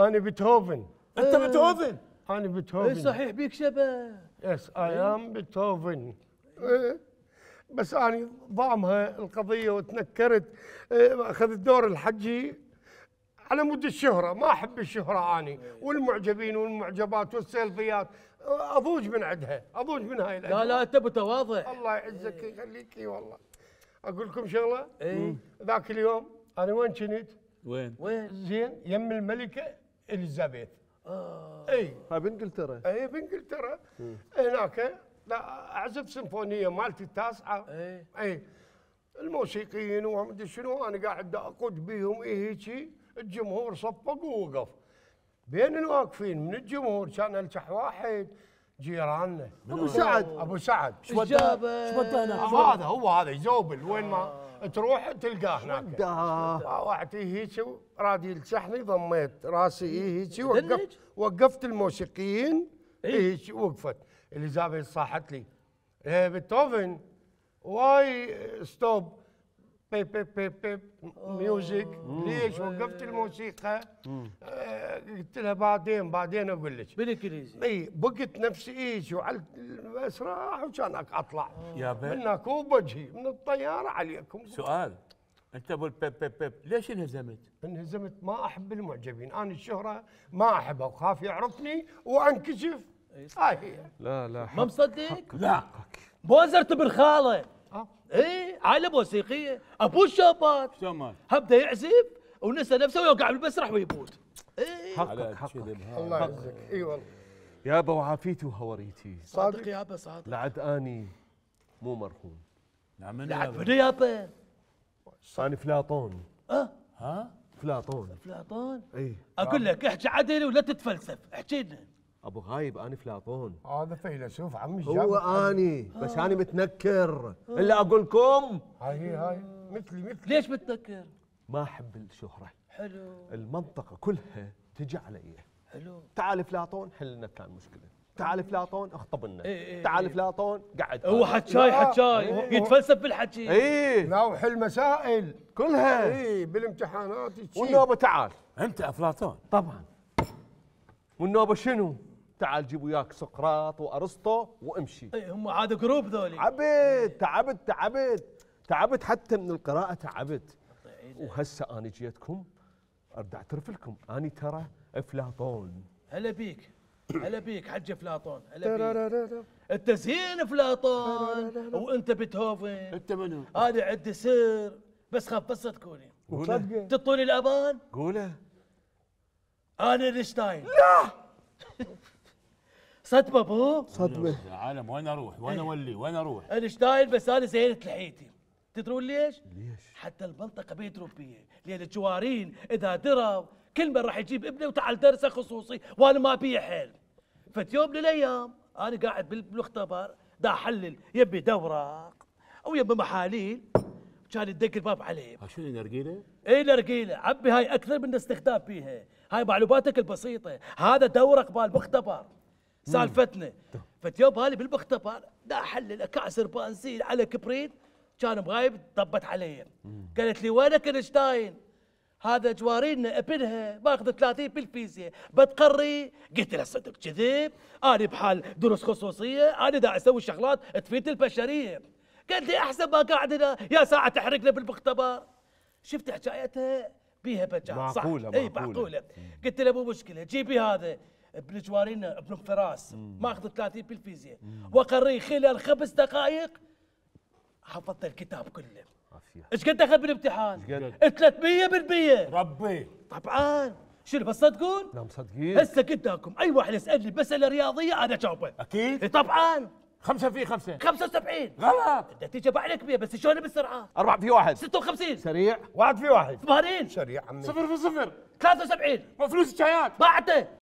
انا بيتهوفن انت إيه. بيتهوفن انا بيتهوفن إيه صحيح بيك شبه يس اي ام بيتهوفن إيه. بس انا ضامها القضيه وتنكرت اخذت دور الحجي على مود الشهره ما احب الشهره اني والمعجبين والمعجبات والسيلفيات اضوج من عندها اضوج من هاي الأجواء. لا لا انت متواضع الله يعزك يخليك اي والله اقول لكم شغله اي ذاك اليوم انا وين كنت؟ وين؟ وين؟ زين يم الملكه اليزابيث اه اي هاي بانجلترا اي بانجلترا هناك لا اعزف سيمفونيه مالتي التاسعه اي اي الموسيقيين ومدري شنو انا قاعد اقود بيهم اي هيجي الجمهور صفق ووقف بين الواقفين من الجمهور كان الجح واحد جيراننا ابو سعد ابو سعد شو وداه هناك هذا هو هذا يزوبل وين ما آه. تروح تلقاه هناك واحد هيك رادي يلسحني ضميت راسي إيه إيه هيك وقفت وقفت الموسيقيين إيه؟ هيك وقفت اليزابيث صاحت لي بيتهوفن واي ستوب بيب بيب بيب بي ميوزك ليش وقفت الموسيقى قلت لها بعدين بعدين اقول لك بالانجليزي اي بقت نفسي ايش وعلى المسرح وكان اطلع يا بيب منك وبجي من الطياره عليكم سؤال انت ابو البيب بيب بيب ليش انهزمت؟ انهزمت ما احب المعجبين انا الشهره ما احبها وخاف يعرفني وانكشف هاي هي لا لا ما مصدق؟ لا بوزرت خاله اه اي علبه موسيقيه ابو الشابات شلون هبدا يعزف ونسى نفسه ويوقع بالمسرح ويموت إيه حقك حقك الله يعزك اي والله يا يابا وعافيتي وهوريتي صادق يا ابا صادق لعد اني مو مرحوم نعم لعد منو يا ابا؟ اني فلاطون اه ها؟ فلاطون فلاطون اي اقول لك احكي عدل ولا تتفلسف احكي لنا ابو غايب اني افلاطون هذا فيلسوف عمي هو اني بس آه. اني متنكر الا اقول لكم هاي هي هاي مثلي مثلي ليش متنكر؟ ما احب الشهره حلو المنطقه كلها تجي علي حلو تعال افلاطون حل لنا كان مشكله تعال افلاطون اخطب لنا إيه إيه تعال افلاطون إيه. قعد هو حكاي حكاي يتفلسف بالحكي اي لا وحل مسائل كلها اي بالامتحانات والنوبه تعال انت افلاطون طبعا والنوبه شنو؟ تعال جيب وياك سقراط وارسطو وامشي اي هم عاد جروب ذولي عبد تعبت تعبت تعبت حتى من القراءه تعبت طيب. وهسه انا جيتكم ارد اعترف لكم اني ترى افلاطون هلا بيك هلا بيك حج افلاطون هلا بيك انت زين افلاطون وانت بيتهوفن انت منو؟ انا عندي سر بس خاف بس تكوني قوله تطولي الابان قوله انا اينشتاين لا صدمه بو صدمه يا عالم وين اروح وين إيه. اولي وين اروح انا شتايل بس انا زينت لحيتي تدرون ليش؟ ليش؟ حتى المنطقه بيت ربيه لان الجوارين اذا دروا كل من راح يجيب ابنه وتعال درسه خصوصي وانا ما بي حيل فت يوم من الايام انا قاعد بالمختبر دا احلل يبي دوراق او يبي محاليل كان يدق الباب عليه شنو نرجيله؟ اي نرجيله عبي هاي اكثر من استخدام بيها هاي معلوماتك البسيطه هذا دورك بالمختبر سالفتنا فتيوب هالي بالمختبر دا احلل الكعسر بنزين على كبريت كان مغايب طبت علي قالت لي وينك انشتاين هذا جوارينا ابنها باخذ 30 بالفيزياء بتقري قلت له صدق كذب انا بحال دروس خصوصيه انا دا اسوي شغلات تفيد البشريه قالت لي احسن ما قاعد هنا يا ساعه تحرقنا بالمختبر شفت حكايتها بيها بجاح معقولة صح معقولة اي معقولة قلت له مو مشكلة جيبي هذا بنجوارين ابن بن فراس ماخذ 30 بالفيزياء وقري خلال خمس دقائق حفظت الكتاب كله ايش قد اخذ بالامتحان؟ 300% ربي طبعا شنو بس صدقون؟ لا نعم، مصدقين هسه قدامكم اي أيوة، واحد يسالني مساله رياضيه انا اجاوبه اكيد إيه، طبعا خمسة في خمسة 75 غلط النتيجة بعلك بيها بس شلون بالسرعة؟ أربعة في واحد 56 سريع واحد في واحد 80 سريع عمي صفر في صفر 73 فلوس الشايات بعته